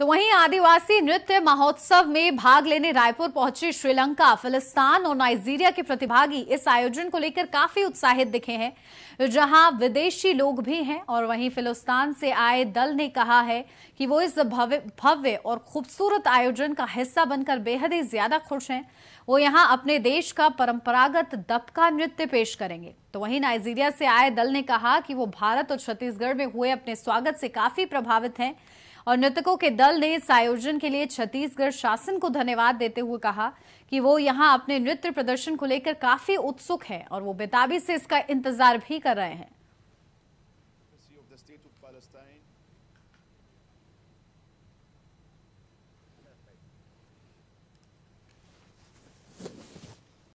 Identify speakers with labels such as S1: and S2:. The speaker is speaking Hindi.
S1: तो वहीं आदिवासी नृत्य महोत्सव में भाग लेने रायपुर पहुंचे श्रीलंका फिलिस्तान और नाइजीरिया के प्रतिभागी इस आयोजन को लेकर काफी उत्साहित दिखे हैं जहां विदेशी लोग भी हैं और वहीं फिलिस्तान से आए दल ने कहा है कि वो इस भव्य और खूबसूरत आयोजन का हिस्सा बनकर बेहद ही ज्यादा खुश हैं वो यहां अपने देश का परंपरागत दबका नृत्य पेश करेंगे तो वहीं नाइजीरिया से आए दल ने कहा कि वो भारत और छत्तीसगढ़ में हुए अपने स्वागत से काफी प्रभावित हैं और नृतकों के दल ने इस आयोजन के लिए छत्तीसगढ़ शासन को धन्यवाद देते हुए कहा कि वो यहाँ अपने नृत्य प्रदर्शन को लेकर काफी उत्सुक हैं और वो बेताबी से इसका इंतजार भी कर रहे हैं